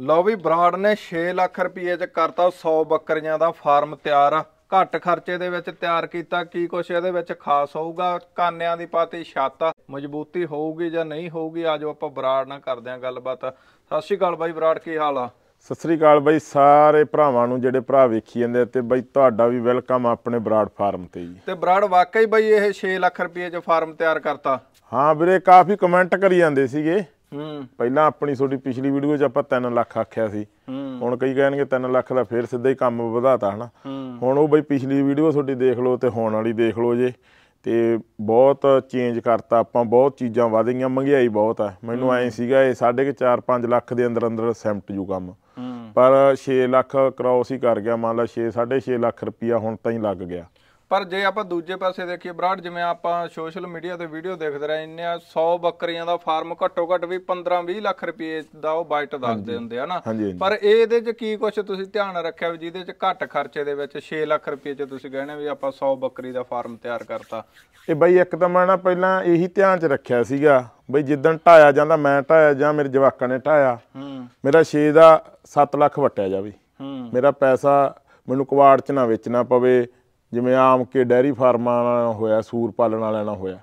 ਲਓ ਵੀ ਬਰਾੜ ਨੇ 6 ਲੱਖ ਰੁਪਏ ਚ ਕਰਤਾ 100 ਬੱਕਰੀਆਂ ਦਾ ਫਾਰਮ ਤਿਆਰ ਆ ਘੱਟ ਖਰਚੇ ਦੇ ਵਿੱਚ ਤਿਆਰ ਕੀਤਾ ਕੀ ਕੁਛ ਇਹਦੇ ਵਿੱਚ ਖਾਸ ਹੋਊਗਾ ਕਾਨਿਆਂ ਦੀ ਪਾਤੀ ਛੱਤ ਮਜ਼ਬੂਤੀ ਹੋਊਗੀ ਜਾਂ ਨਹੀਂ ਹੋਊਗੀ ਆਜੋ ਆਪਾਂ ਬਰਾੜ ਨਾਲ ਕਰਦੇ ਆ ਗੱਲਬਾਤ ਸਤਿ ਸ਼੍ਰੀ ਅਕਾਲ ਬਾਈ ਬਰਾੜ ਕੀ ਹਾਲ ਆ ਸਤਿ ਸ੍ਰੀ ਅਕਾਲ ਬਾਈ ਸਾਰੇ ਭਰਾਵਾਂ ਨੂੰ ਜਿਹੜੇ ਭਰਾ ਵੇਖੀ ਜਾਂਦੇ ਤੇ ਬਾਈ ਤੁਹਾਡਾ ਵੀ ਵੈਲਕਮ ਆਪਣੇ ਬਰਾੜ ਫਾਰਮ ਤੇ ਜੀ ਤੇ ਬਰਾੜ ਵਾਕਈ ਬਾਈ ਇਹ 6 ਲੱਖ ਰੁਪਏ ਚ ਫਾਰਮ ਤਿਆਰ ਕਰਤਾ ਹਾਂ ਵੀਰੇ ਕਾਫੀ ਕਮੈਂਟ ਕਰੀ ਜਾਂਦੇ ਸੀਗੇ ਹੂੰ ਪਹਿਲਾਂ ਆਪਣੀ ਤੁਹਾਡੀ ਪਿਛਲੀ ਵੀਡੀਓ 'ਚ ਆਪਾਂ 3 ਲੱਖ ਆਖਿਆ ਸੀ ਹੁਣ ਕਈ ਕਹਿਣਗੇ 3 ਲੱਖ ਦਾ ਫੇਰ ਸਿੱਧਾ ਹੀ ਕੰਮ ਵਧਾਤਾ ਹਨਾ ਹੁਣ ਉਹ ਬਈ ਪਿਛਲੀ ਵੀਡੀਓ ਤੁਹਾਡੀ ਦੇਖ ਲਓ ਤੇ ਹੁਣ ਵਾਲੀ ਦੇਖ ਲਓ ਜੇ ਤੇ ਬਹੁਤ ਚੇਂਜ ਕਰਤਾ ਆਪਾਂ ਬਹੁਤ ਚੀਜ਼ਾਂ ਵਧ ਗਈਆਂ ਮਹਿੰਗਾਈ ਬਹੁਤ ਆ ਮੈਨੂੰ ਐ ਸੀਗਾ ਇਹ 4 5 ਲੱਖ ਦੇ ਅੰਦਰ ਅੰਦਰ ਸੈਂਟ ਜੂ ਕੰਮ ਪਰ 6 ਲੱਖ ਕਰਾਉ ਹੀ ਕਰ ਗਿਆ ਮੰਨ ਲਾ 6 6.5 ਲੱਖ ਰੁਪਇਆ ਹੁਣ ਤਾਂ ਹੀ ਲੱਗ ਗਿਆ ਪਰ ਜੇ ਆਪਾਂ ਦੂਜੇ ਪਾਸੇ ਦੇਖੀਏ ਬਰਾੜ ਜਿਵੇਂ ਆਪਾਂ ਸੋਸ਼ਲ ਮੀਡੀਆ ਤੇ ਵੀਡੀਓ ਦੇਖਦੇ ਰਹੇ ਇੰਨੇ 100 ਬੱਕਰੀਆਂ ਦਾ ਫਾਰਮ ਘੱਟੋ ਘੱਟ ਵੀ 15-20 ਲੱਖ ਰੁਪਏ ਦਾ ਉਹ ਬਾਈਟ ਦੱਸਦੇ ਹੁੰਦੇ ਆ ਨਾ ਪਰ ਇਹਦੇ 'ਚ ਕੀ ਕੁਝ ਤੁਸੀਂ ਧਿਆਨ ਰੱਖਿਆ ਵੀ ਜਿਹਦੇ 'ਚ ਘੱਟ ਖਰਚੇ ਦੇ ਵਿੱਚ 6 ਲੱਖ ਰੁਪਏ 'ਚ ਤੁਸੀਂ ਕਹਿੰਦੇ ਵੀ ਆਪਾਂ 100 ਬੱਕਰੀ ਦਾ ਫਾਰਮ ਤਿਆਰ ਕਰਤਾ ਇਹ ਬਈ ਇੱਕ ਤਾਂ ਮੈਂ ਨਾ ਪਹਿਲਾਂ ਇਹੀ ਧਿਆਨ 'ਚ ਰੱਖਿਆ ਸੀਗਾ ਬਈ ਜਿੱਦਣ ਢਾਇਆ ਜਾਂਦਾ ਮੈਂ ਢਾਇਆ ਜਾਂ ਮੇਰੇ ਜਵਾਕਾਂ ਨੇ ਢਾਇਆ ਮੇਰਾ 6 ਦਾ 7 ਲੱਖ ਵਟਿਆ ਜਾਵੇ ਮੇਰਾ ਪੈਸਾ ਮੈਨੂੰ ਕਵਾੜ 'ਚ ਨਾ ਵੇਚਣਾ ਪਵੇ ਜਿਵੇਂ ਆਮ ਕੇ ਡੈਰੀ ਫਾਰਮਾਂ ਨਾਲ ਹੋਇਆ ਸੂਰ ਪਾਲਣ ਵਾਲਿਆਂ ਨਾਲ ਹੋਇਆ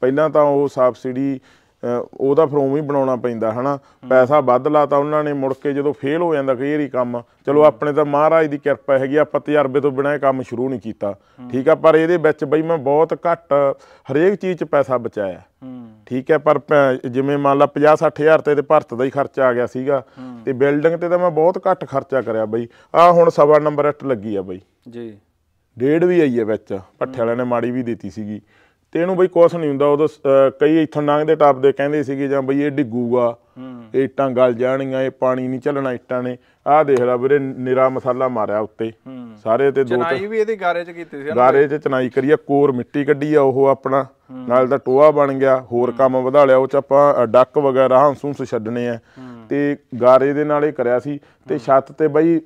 ਪਹਿਲਾਂ ਤਾਂ ਉਹ ਸਬਸਿਡੀ ਉਹਦਾ ਫਰਮ ਹੀ ਬਣਾਉਣਾ ਪੈਂਦਾ ਹਨਾ ਪੈਸਾ ਵੱਧ ਲਾਤਾ ਉਹਨਾਂ ਨੇ ਮੁੜ ਕੇ ਜਦੋਂ ਫੇਲ ਹੋ ਜਾਂਦਾ ਕਈ ਵਾਰੀ ਕੰਮ ਚਲੋ ਆਪਣੇ ਤਾਂ ਮਹਾਰਾਜ ਦੀ ਕਿਰਪਾ ਹੈਗੀ ਆਪਾਂ ਤਜਰਬੇ ਤੋਂ ਬਿਨਾਂ ਇਹ ਕੰਮ ਸ਼ੁਰੂ ਨਹੀਂ ਕੀਤਾ ਠੀਕ ਆ ਪਰ ਇਹਦੇ ਵਿੱਚ ਬਈ ਮੈਂ ਬਹੁਤ ਘੱਟ ਹਰੇਕ ਚੀਜ਼ 'ਚ ਪੈਸਾ ਬਚਾਇਆ ਠੀਕ ਹੈ ਪਰ ਜਿਵੇਂ ਮੰਨ ਲਾ 50 60 ਹਜ਼ਾਰ ਤੇ ਤੇ ਭਰਤ ਦਾ ਹੀ ਖਰਚਾ ਆ ਗਿਆ ਸੀਗਾ ਤੇ ਬਿਲਡਿੰਗ ਤੇ ਤਾਂ ਮੈਂ ਬਹੁਤ ਘੱਟ ਖਰਚਾ ਕਰਿਆ ਬਈ ਆ ਹੁਣ ਸਵਾ ਨੰਬਰ 8 ਲੱਗੀ ਆ ਬਈ ਜੀ ਡੇਢ ਵੀ ਆਈ ਹੈ ਵਿੱਚ ਪੱਠੇ ਵਾਲਿਆਂ ਨੇ ਮਾੜੀ ਵੀ ਦਿੱਤੀ ਸੀਗੀ ਤੇ ਇਹਨੂੰ ਬਈ ਕੁਛ ਨਹੀਂ ਹੁੰਦਾ ਉਹਦਾ ਕਈ ਇੱਥੋਂ ਲੰਘਦੇ ਟਾਪ ਦੇ ਕਹਿੰਦੇ ਸੀਗੇ ਜਾਂ ਬਈ ਇਹ ਡਿੱਗੂਗਾ ਇਹ ਇੱਟਾਂ ਗਲ ਜਾਣੀਆਂ ਇਹ ਪਾਣੀ ਨਹੀਂ ਚੱਲਣਾ ਇੱਟਾਂ ਨੇ ਆਹ ਦੇਖ ਲੈ ਵੀਰੇ ਨਿਰਾ ਮਸਾਲਾ ਮਾਰਿਆ ਉੱਤੇ ਸਾਰੇ ਤੇ ਦੋ ਚਨਾਈ ਵੀ ਇਹਦੀ ਗਾਰੇ ਚ ਕੀਤੀ ਸੀ ਗਾਰੇ ਚ ਚਨਾਈ ਕਰੀਆ ਕੋਰ ਮਿੱਟੀ ਕੱਢੀ ਆ ਉਹ ਆਪਣਾ ਨਾਲ ਦਾ ਟੋਆ ਬਣ ਗਿਆ ਹੋਰ ਕੰਮ ਵਧਾ ਲਿਆ ਉਹ ਚ ਆਪਾਂ ਡੱਕ ਵਗੈਰਾ ਹੰਸੂਸ ਛੱਡਨੇ ਆ ਤੇ ਗਾਰੇ ਦੇ ਨਾਲ ਇਹ ਕਰਿਆ ਸੀ ਤੇ ਛੱਤ ਤੇ ਬਈ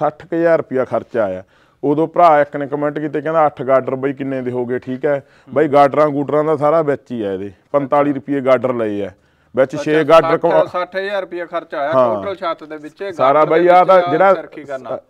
60000 ਰੁਪਿਆ ਖਰਚਾ ਆਇਆ ਉਦੋਂ ਭਰਾ ਇੱਕ ਨੇ ਕਮੈਂਟ ਕੀਤੇ ਕਹਿੰਦਾ 8 ਗਾਡਰ ਬਈ ਕਿੰਨੇ ਦੇ ਹੋਗੇ ਠੀਕ ਹੈ ਬਈ ਗਾਡਰਾਂ ਗੂਡਰਾਂ ਦਾ ਸਾਰਾ ਵਿੱਚ ਹੀ ਹੈ ਇਹਦੇ 45 ਰੁਪਏ ਗਾਡਰ ਲਏ ਆ ਵਿੱਚ 6 ਗਾਡਰ 60000 ਰੁਪਏ ਖਰਚ ਆਇਆ ਟੋਟਲ ਛੱਤ ਦੇ ਵਿੱਚ ਸਾਰਾ ਬਈ ਆ ਤਾਂ ਜਿਹੜਾ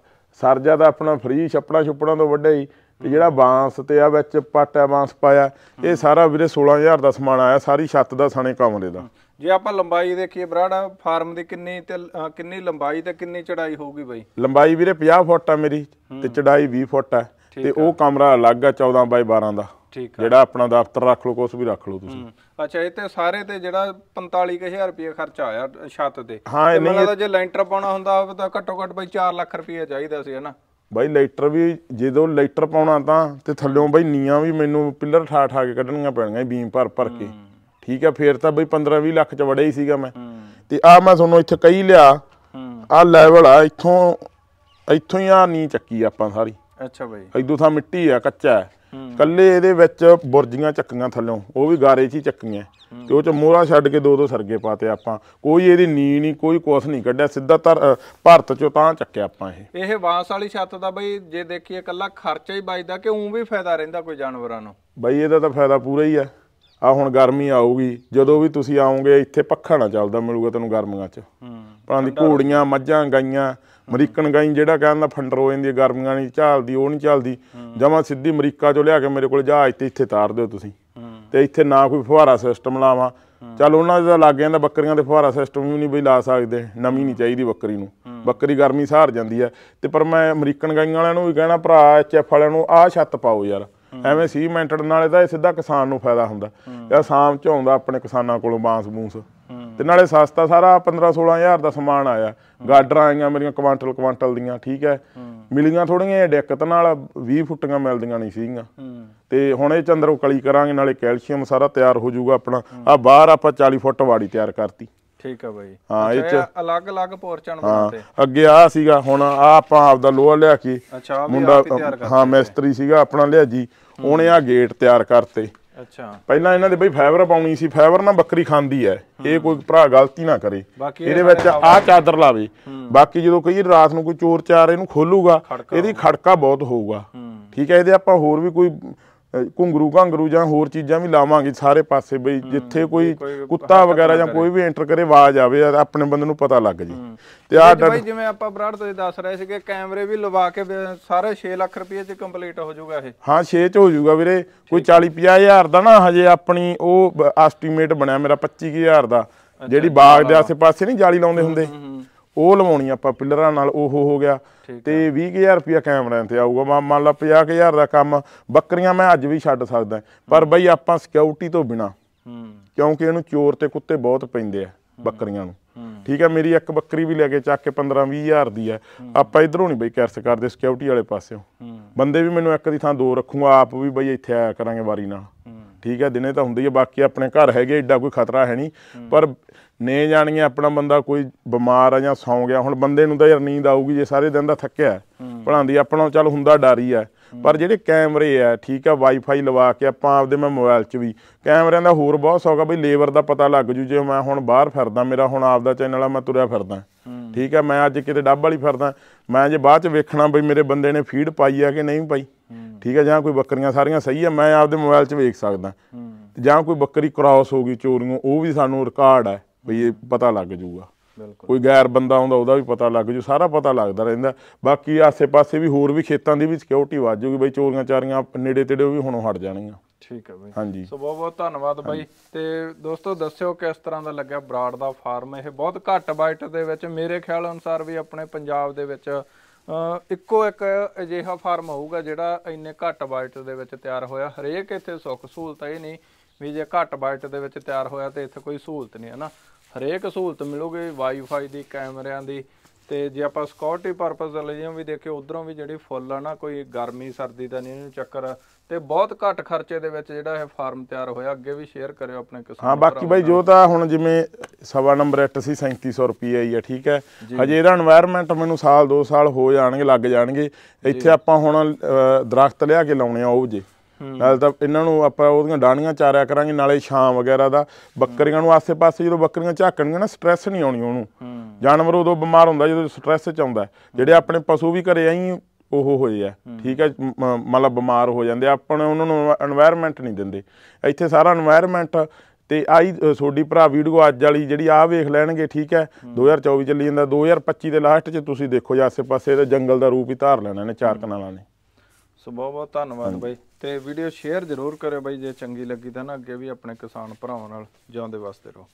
ਸਰਜਾ ਦਾ ਆਪਣਾ ਫ੍ਰੀ ਛੱਪੜਾ ਛੁੱਪੜਾਂ ਤੋਂ ਵੱਡਾ ਹੀ ਤੇ ਜਿਹੜਾ ਬਾਂਸ ਤੇ ਆ ਵਿੱਚ ਪਾਟਾ ਬਾਂਸ ਪਾਇਆ ਇਹ ਸਾਰਾ ਵੀਰੇ 16000 ਦਾ ਸਮਾਨ ਆਇਆ ਸਾਰੀ ਛੱਤ ਦਾ ਸਣੇ ਕਮਰੇ ਦਾ ਜੇ ਆਪਾਂ ਲੰਬਾਈ ਦੇਖੀਏ ਬਰਾੜਾ ਫਾਰਮ ਦੀ ਕਿੰਨੀ ਤੇ ਕਿੰਨੀ ਲੰਬਾਈ ਤੇ ਕਿੰਨੀ ਚੜਾਈ ਹੋਊਗੀ ਬਾਈ ਲੰਬਾਈ ਵੀਰੇ 50 ਫੁੱਟ ਆ ਮੇਰੀ ਤੇ ਚੜਾਈ 20 ਫੁੱਟ ਆ ਤੇ ਉਹ ਕਮਰਾ ਅਲੱਗ ਆ 14 ਬਾਈ 12 ਦਾ ਠੀਕ ਆ ਜਿਹੜਾ ਆਪਣਾ ਦਫ਼ਤਰ ਰੱਖ ਲਓ ਕੁਝ ਵੀ ਰੱਖ ਲਓ ਤੁਸੀਂ ਅੱਛਾ ਇਹ ਤੇ ਸਾਰੇ ਤੇ ਜਿਹੜਾ 45000 ਰੁਪਏ ਖਰਚਾ ਆਇਆ ਛੱਤ ਤੇ ਹਾਂ ਨਹੀਂ ਜੇ ਲੈਂਟਰ ਪਾਉਣਾ ਹੁੰਦਾ ਤਾਂ ਘੱਟੋ ਘੱਟ ਬਾਈ 4 ਲੱਖ ਰੁਪਏ ਚਾਹੀਦਾ ਸੀ ਹਨਾ ਬਾਈ ਲਾਈਟਰ ਵੀ ਜਦੋਂ ਲਾਈਟਰ ਪਾਉਣਾ ਤਾਂ ਤੇ ਥੱਲੋਂ ਬਾਈ ਨੀਆਂ ਵੀ ਮੈਨੂੰ ਪਿੱਲਰ ਠਾ ਠਾ ਕੇ ਕੱਢਣੀਆਂ ਪੈਣੀਆਂ ਬੀਮ ਭਰ ਭਰ ਕੇ ਠੀਕ ਆ ਫੇਰ ਤਾਂ ਬਾਈ 15 20 ਲੱਖ ਚ ਵੜਿਆ ਹੀ ਸੀਗਾ ਮੈਂ ਤੇ ਆ ਮੈਂ ਤੁਹਾਨੂੰ ਇੱਥੇ ਕਈ ਲਿਆ ਆ ਲੈਵਲ ਆ ਇੱਥੋਂ ਇੱਥੋਂ ਹੀ ਆ ਨੀ ਚੱਕੀ ਆਪਾਂ ਸਾਰੀ ਅੱਛਾ ਬਾਈ ਇਦੋਂ ਤਾਂ ਮਿੱਟੀ ਆ ਕੱਚਾ ਹੈ ਕੱਲੇ ਇਹਦੇ ਵਿੱਚ ਬੁਰਜੀਆਂ ਚੱਕੀਆਂ ਥੱਲੋਂ ਉਹ ਵੀ ਗਾਰੇ 'ਚ ਹੀ ਚੱਕੀਆਂ ਤੇ ਉਹ ਚ ਮੋਹਰਾ ਛੱਡ ਕੇ ਦੋ ਦੋ ਸਰਗੇ ਪਾਤੇ ਆਪਾਂ ਕੋਈ ਇਹਦੀ ਨੀ ਨਹੀਂ ਕੋਈ ਕੁਛ ਨਹੀਂ ਕੱਢਿਆ ਸਿੱਧਾ ਤਰ ਭਾਰਤ ਚੋਂ ਤਾਂ ਚੱਕਿਆ ਆਪਾਂ ਇਹ ਇਹ ਬਾਂਸ ਵਾਲੀ ਛੱਤ ਦਾ ਬਈ ਜੇ ਦੇਖੀਏ ਕੱਲਾ ਖਰਚਾ ਹੀ ਬਚਦਾ ਕਿ ਉਂ ਵੀ ਫਾਇਦਾ ਰਹਿੰਦਾ ਕੋਈ ਜਾਨਵਰਾਂ ਨੂੰ ਬਈ ਇਹਦਾ ਤਾਂ ਫਾਇਦਾ ਪੂਰਾ ਹੀ ਆ ਆ ਹੁਣ ਗਰਮੀ ਆਊਗੀ ਜਦੋਂ ਵੀ ਤੁਸੀਂ ਆਓਗੇ ਇੱਥੇ ਪੱਖਾ ਨਾ ਚੱਲਦਾ ਮਿਲੂਗਾ ਤੈਨੂੰ ਗਰਮੀਆਂ 'ਚ ਹੂੰ ਪਰਾਂ ਦੀ ਘੋੜੀਆਂ ਮੱਝਾਂ ਗਾਈਆਂ ਅਮਰੀਕਨ ਗਾਈ ਜਿਹੜਾ ਕਹਿੰਦਾ ਫੰਡਰ ਹੋ ਜਾਂਦੀ ਗਰਮੀਆਂ ਨਹੀਂ ਝਾਲਦੀ ਉਹ ਨਹੀਂ ਝਾਲਦੀ ਜਮਾ ਸਿੱਧੀ ਅਮਰੀਕਾ 'ਚੋਂ ਲਿਆ ਕੇ ਮੇਰੇ ਕੋਲ ਜਹਾਜ਼ ਤੇ ਇੱਥੇ ਤਾਰ ਦਿਓ ਤੁਸੀਂ ਤੇ ਇੱਥੇ ਨਾ ਕੋਈ ਫੁਹਾਰਾ ਸਿਸਟਮ ਲਾਵਾਂ ਚਲ ਉਹਨਾਂ ਦਾ ਲੱਗ ਜਾਂਦਾ ਬੱਕਰੀਆਂ ਦੇ ਫੁਹਾਰਾ ਸਿਸਟਮ ਵੀ ਨਹੀਂ ਬਈ ਲਾ ਸਕਦੇ ਨਵੀਂ ਨਹੀਂ ਚਾਹੀਦੀ ਬੱਕਰੀ ਨੂੰ ਬੱਕਰੀ ਗਰਮੀ ਸਹਾਰ ਜਾਂਦੀ ਹੈ ਤੇ ਪਰ ਮੈਂ ਅਮਰੀਕਨ ਗਾਈਆਂ ਵਾਲਿਆਂ ਨੂੰ ਵੀ ਕਹਿਣਾ ਭਰਾ ਐਚਐਫ ਵਾਲਿਆਂ ਨੂੰ ਆਹ ਛੱਤ ਪਾਓ ਯਾਰ ਐਵੇਂ ਸੀਮੈਂਟਡ ਨਾਲੇ ਤਾਂ ਇਹ ਸਿੱਧਾ ਕਿਸਾਨ ਨੂੰ ਫਾਇਦਾ ਹੁੰਦਾ ਜਾਂ ਸ਼ਾਮ ਚ ਆਉਂਦਾ ਆਪਣੇ ਕਿਸਾਨਾਂ ਕੋਲੋਂ ਬਾਂਸ ਬੂਸ ਤੇ ਨਾਲੇ ਸਸਤਾ ਸਾਰਾ 15 16000 ਦਾ ਸਮਾਨ ਆਇਆ ਗਾਡਰਾਂ ਆਈਆਂ ਮੇਰੀਆਂ ਕੁਆਂਟਲ ਕੁਆਂਟਲ ਦੀਆਂ ਠੀਕ ਹੈ ਮਿਲੀਆਂ ਥੋੜੀਆਂ ਦਿੱਕਤ ਨਾਲ 20 ਫੁੱਟੀਆਂ ਮਿਲਦੀਆਂ ਨਹੀਂ ਸੀਗੀਆਂ ਤੇ ਹੁਣ ਇਹ ਚੰਦਰੋ ਕਲੀ ਕਰਾਂਗੇ ਨਾਲੇ ਕੈਲਸ਼ੀਅਮ ਸਾਰਾ ਤਿਆਰ ਹੋ ਜਾਊਗਾ ਆਪਣਾ ਆ ਬਾਹਰ ਆਪਾਂ 40 ਫੁੱਟ ਵਾੜੀ ਤਿਆਰ ਕਰਤੀ ਠੀਕ ਆ ਬਾਈ ਹਾਂ ਇਹ ਚ ਅਲੱਗ-ਅਲੱਗ ਪੋਰਚਨ ਬਣਾਤੇ ਅੱਗੇ ਆ ਸੀਗਾ ਹੁਣ ਆ ਆਪਾਂ ਆਪਦਾ ਲੋਹਾ ਲਿਆ ਕੇ ਅੱਛਾ ਮੁੰਡਾ ਹਾਂ ਮਿਸਤਰੀ ਸੀਗਾ ਆਪਣਾ ਲਿਆ ਜੀ ਉਹਨੇ ਆ ਗੇਟ ਤਿਆਰ ਕਰਤੇ ਅੱਛਾ ਪਹਿਲਾਂ ਇਹਨਾਂ ਦੇ ਬਈ ਫਾਈਬਰ ਪਾਉਣੀ ਸੀ ਫਾਈਬਰ ਨਾਲ ਬੱਕਰੀ ਖਾਂਦੀ ਐ ਇਹ ਕੋਈ ਭਰਾ ਗਲਤੀ ਨਾ ਕਰੇ ਇਹਦੇ ਵਿੱਚ ਆ ਚਾਦਰ ਲਾਵੇ ਬਾਕੀ ਜਦੋਂ ਕਈ ਰਾਤ ਨੂੰ ਕੋਈ ਚੋਰ ਚਾਰ ਇਹਨੂੰ ਖੋਲੂਗਾ ਇਹਦੀ ਖੜਕਾ ਬਹੁਤ ਹੋਊਗਾ ਠੀਕ ਐ ਇਹਦੇ ਆਪਾਂ ਹੋਰ ਵੀ ਕੋਈ ਕੁੰਗਰੂ ਕੰਗਰੂ ਜਾਂ ਹੋਰ ਚੀਜ਼ਾਂ ਵੀ ਲਾਵਾਂਗੇ ਸਾਰੇ ਪਾਸੇ ਬਈ ਜਿੱਥੇ ਕੋਈ ਕੁੱਤਾ ਵਗੈਰਾ ਜਾਂ ਕੋਈ ਵੀ ਐਂਟਰ ਕਰੇ ਆਵਾਜ਼ ਆਵੇ ਆਪਣੇ ਬੰਦੇ ਨੂੰ ਪਤਾ ਲੱਗ ਜੇ ਤੇ ਆ ਬਈ ਜਿਵੇਂ ਆਪਾਂ ਬਰਾੜ ਤੋਂ ਦੱਸ ਰਹੇ ਸੀਗੇ ਕੈਮਰੇ ਵੀ ਲਵਾ ਕੇ ਸਾਰੇ 6 ਲੱਖ ਰੁਪਏ ਚ ਕੰਪਲੀਟ ਹੋ ਜਾਊਗਾ ਇਹ ਹਾਂ 6 ਚ ਹੋ ਜਾਊਗਾ ਵੀਰੇ ਕੋਈ 40 50 ਹਜ਼ਾਰ ਦਾ ਨਾ ਹਜੇ ਆਪਣੀ ਉਹ ਐਸਟੀਮੇਟ ਬਣਿਆ ਮੇਰਾ 25000 ਦਾ ਜਿਹੜੀ ਬਾਗ ਦੇ ਆਸੇ ਪਾਸੇ ਨਹੀਂ ਜਾਲੀ ਲਾਉਂਦੇ ਹੁੰਦੇ ਉਹ ਲਵਾਉਣੀ ਆਪਾਂ ਪਿਲਰਾਂ ਨਾਲ ਉਹ ਹੋ ਗਿਆ ਤੇ 20000 ਰੁਪਿਆ ਕੈਮਰਿਆਂ ਤੇ ਆਊਗਾ ਮੰਨ ਲਾ 50000 ਦਾ ਕੰਮ ਬੱਕਰੀਆਂ ਮੈਂ ਅੱਜ ਵੀ ਛੱਡ ਸਕਦਾ ਪਰ ਬਈ ਆਪਾਂ ਸਿਕਿਉਰਿਟੀ ਤੋਂ ਬਿਨਾ ਕਿਉਂਕਿ ਇਹਨੂੰ ਚੋਰ ਤੇ ਕੁੱਤੇ ਬਹੁਤ ਪੈਂਦੇ ਆ ਬੱਕਰੀਆਂ ਨੂੰ ਠੀਕ ਹੈ ਮੇਰੀ ਇੱਕ ਬੱਕਰੀ ਵੀ ਲੈ ਕੇ ਚੱਕ ਕੇ 15 20000 ਦੀ ਹੈ ਆਪਾਂ ਇਧਰੋਂ ਨਹੀਂ ਬਈ ਕਰਸ ਕਰਦੇ ਸਿਕਿਉਰਿਟੀ ਵਾਲੇ ਪਾਸਿਓਂ ਬੰਦੇ ਵੀ ਮੈਨੂੰ ਇੱਕ ਦੀ ਥਾਂ ਦੋ ਰੱਖੂਗਾ ਆਪ ਵੀ ਬਈ ਇੱਥੇ ਆਇਆ ਕਰਾਂਗੇ ਵਾਰੀ ਨਾਲ ਠੀਕ ਹੈ ਦਿਨੇ ਤਾਂ ਹੁੰਦੀ ਹੈ ਬਾਕੀ ਆਪਣੇ ਘਰ ਹੈਗੇ ਐਡਾ ਕੋਈ ਖਤਰਾ ਹੈ ਨਹੀਂ ਪਰ ਨੇ ਜਾਣੀ ਆਪਣਾ ਬੰਦਾ ਕੋਈ ਬਿਮਾਰ ਆ ਜਾਂ ਸੌਂ ਗਿਆ ਹੁਣ ਬੰਦੇ ਨੂੰ ਤਾਂ ਯਾਰ ਨੀਂਦ ਆਊਗੀ ਜੇ ਸਾਰੇ ਦਿਨ ਦਾ ਥੱਕਿਆ ਪੜਾਉਂਦੀ ਆਪਣਾ ਚੱਲ ਹੁੰਦਾ ਡਾਰੀ ਆ ਪਰ ਜਿਹੜੇ ਕੈਮਰੇ ਆ ਠੀਕ ਆ ਵਾਈਫਾਈ ਲਵਾ ਕੇ ਆਪਾਂ ਆਪਦੇ ਮੈਂ ਮੋਬਾਈਲ 'ਚ ਵੀ ਕੈਮਰਿਆਂ ਦਾ ਹੋਰ ਬਹੁਤ ਸੌਗਾ ਬਈ ਲੇਬਰ ਦਾ ਪਤਾ ਲੱਗ ਜੂ ਜੇ ਮੈਂ ਹੁਣ ਬਾਹਰ ਫਿਰਦਾ ਮੇਰਾ ਹੁਣ ਆਪਦਾ ਚੈਨਲ ਆ ਮੈਂ ਤੁਰਿਆ ਫਿਰਦਾ ਠੀਕ ਆ ਮੈਂ ਅੱਜ ਕਿਤੇ ਡੱਬ ਵਾਲੀ ਫਿਰਦਾ ਮੈਂ ਜੇ ਬਾਅਦ 'ਚ ਵੇਖਣਾ ਬਈ ਮੇਰੇ ਬੰਦੇ ਨੇ ਫੀਡ ਪਾਈ ਆ ਕਿ ਨਹੀਂ ਪਾਈ ਠੀਕ ਆ ਜਾਂ ਕੋਈ ਬੱਕਰੀਆਂ ਸਾਰੀਆਂ ਸਹੀ ਆ ਮੈਂ ਆਪਦੇ ਮੋਬਾਈਲ 'ਚ ਵੇਖ ਸਕਦਾ ਜਾਂ ਕੋਈ ਬੱਕਰੀ ਕ੍ਰਾਸ ਹੋ ਗਈ ਚੋਰੀਆਂ ਉਹ ਵੀ ਸਾਨੂੰ ਰਿਕਾਰਡ ਆ ਬਈ ਇਹ ਪਤਾ ਲੱਗ ਜੂਗਾ ਕੋਈ ਗੈਰ ਬੰਦਾ ਆਉਂਦਾ ਉਹਦਾ ਵੀ ਪਤਾ ਲੱਗ ਜੂ ਸਾਰਾ ਪਤਾ ਲੱਗਦਾ ਰਹਿੰਦਾ ਬਾਕੀ ਆਸੇ-ਪਾਸੇ ਵੀ ਹੋਰ ਵੀ ਖੇਤਾਂ ਦੀ ਵੀ ਸਿਕਿਉਰਿਟੀ ਵਾਜੂਗੀ ਜੂਗੀ ਬਈ ਚੋਰੀਆਂ ਚਾਰੀਆਂ ਨੇੜੇ ਤੇੜੇ ਵੀ ਹੁਣੋਂ ਹਟ ਜਾਣਗੀਆਂ ਠੀਕ ਹੈ ਬਾਈ ਹਾਂਜੀ ਸੋ ਬਹੁਤ ਬਹੁਤ ਧੰਨਵਾਦ ਬਾਈ ਤੇ ਦੋਸਤੋ ਦੱਸਿਓ ਕਿਸ ਤਰ੍ਹਾਂ ਦਾ ਲੱਗਿਆ ਬਰਾੜ ਦਾ ਫਾਰਮ ਇਹ ਬਹੁਤ ਘੱਟ ਬਜਟ ਦੇ ਵਿੱਚ ਮੇਰੇ ਖਿਆਲ ਅਨੁਸਾਰ ਵੀ ਆਪਣੇ ਪੰਜਾਬ ਦੇ ਵਿੱਚ ਇੱਕੋ ਇੱਕ ਅਜਿਹਾ ਫਾਰਮ ਹੋਊਗਾ ਜਿਹੜਾ ਇੰਨੇ ਘੱਟ ਬਜਟ ਦੇ ਵਿੱਚ ਤਿਆਰ ਹੋਇਆ ਹਰੇਕ ਇੱਥੇ ਸੁੱਖ ਸਹੂਲਤ ਇਹ ਨਹੀਂ ਵੀ ਜੇ ਘੱਟ ਬਜਟ ਦੇ ਵਿੱਚ ਤਿਆਰ ਹੋਇਆ ਤੇ ਇੱਥੇ ਕੋਈ ਸਹੂਲਤ ਨਹੀਂ ਹੈ ਨਾ ਹਰੇਕ ਸਹੂਲਤ ਮਿਲੂਗੀ ਵਾਈਫਾਈ ਦੀ ਕੈਮਰਿਆਂ ਦੀ ਤੇ ਜੇ ਆਪਾਂ ਸਿਕਿਉਰਿਟੀ ਪਰਪਸ ਲਈਏ ਵੀ ਦੇਖਿਓ ਉਧਰੋਂ ਵੀ ਜਿਹੜੀ ਫੁੱਲ ਆ ਨਾ ਕੋਈ ਗਰਮੀ ਸਰਦੀ ਦਾ ਨਹੀਂ ਇਹਨੂੰ ਚੱਕਰ ਤੇ ਬਹੁਤ ਘੱਟ ਖਰਚੇ ਦੇ ਵਿੱਚ ਜਿਹੜਾ ਇਹ ਫਾਰਮ ਤਿਆਰ ਹੋਇਆ ਅੱਗੇ ਵੀ ਸ਼ੇਅਰ ਕਰਿਓ ਆਪਣੇ ਕਿਸਾਨ ਹਾਂ ਬਾਕੀ ਬਾਈ ਜੋ ਤਾਂ ਹੁਣ ਜਿਵੇਂ ਸਵਾ ਨੰਬਰ ਐਟ ਸੀ 3700 ਰੁਪਏ ਹੀ ਆ ਠੀਕ ਹੈ ਹਜੇ ਇਹਦਾ এনवायरमेंट ਮੈਨੂੰ ਸਾਲ 2 ਸਾਲ ਹੋ ਜਾਣਗੇ ਲੱਗ ਜਾਣਗੇ ਇੱਥੇ ਆਪਾਂ ਹੁਣ ਦਰਖਤ ਲਿਆ ਕੇ ਲਾਉਣੇ ਆ ਉਹ ਜੇ ਨਾਲ ਤਾਂ ਇਹਨਾਂ ਨੂੰ ਆਪਾਂ ਉਹਦੀਆਂ ਡਾਣੀਆਂ ਚਾਰਿਆ ਕਰਾਂਗੇ ਨਾਲੇ ਸ਼ਾਮ ਵਗੈਰਾ ਦਾ ਬੱਕਰੀਆਂ ਨੂੰ ਆਸੇ-ਪਾਸੇ ਜਦੋਂ ਬੱਕਰੀਆਂ ਝਾਕਣਗੀਆਂ ਨਾ ਸਟ੍ਰੈਸ ਨਹੀਂ ਆਉਣੀ ਉਹਨੂੰ ਜਾਨਵਰ ਉਦੋਂ ਬਿਮਾਰ ਹੁੰਦਾ ਜਦੋਂ ਸਟ੍ਰੈਸ ਚ ਆਉਂਦਾ ਜਿਹੜੇ ਆਪਣੇ ਪਸ਼ੂ ਵੀ ਘਰੇ ਆਈ ਉਹ ਹੋਏ ਆ ਠੀਕ ਹੈ ਮਤਲਬ ਬਿਮਾਰ ਹੋ ਜਾਂਦੇ ਆਪਾਂ ਉਹਨਾਂ ਨੂੰ এনवायरमेंट ਨਹੀਂ ਦਿੰਦੇ ਇੱਥੇ ਸਾਰਾ এনवायरमेंट ਤੇ ਆਈ ਤੁਹਾਡੀ ਭਰਾ ਵੀਡੀਓ ਅੱਜ ਵਾਲੀ ਜਿਹੜੀ ਆ ਵੇਖ ਲੈਣਗੇ ਠੀਕ ਹੈ 2024 ਚੱਲੀ ਜਾਂਦਾ 2025 ਦੇ ਲਾਸਟ 'ਚ ਤੁਸੀਂ ਦੇਖੋ ਜੇ ਆਸੇ-ਪਾਸੇ ਦਾ ਜੰਗਲ ਦਾ ਰੂਪ ਹੀ ਧਾਰ ਲੈਣਾ ਨੇ ਚਾਰ ਕਨਾਲਾਂ ਨੇ ਸੋ ਬਹੁਤ ਬਹੁਤ ਧੰਨਵਾਦ ਬਾਈ ਤੇ ਵੀਡੀਓ ਸ਼ੇਅਰ ਜ਼ਰੂਰ ਕਰਿਓ ਬਾਈ ਜੇ ਚੰਗੀ ਲੱਗੀ ਤਾਂ ਨਾ ਅੱਗੇ ਵੀ ਆਪਣੇ ਕਿਸਾਨ ਭਰਾਵਾਂ ਨਾਲ ਜਿਉਂਦੇ ਵਾਸਤੇ ਰਹੋ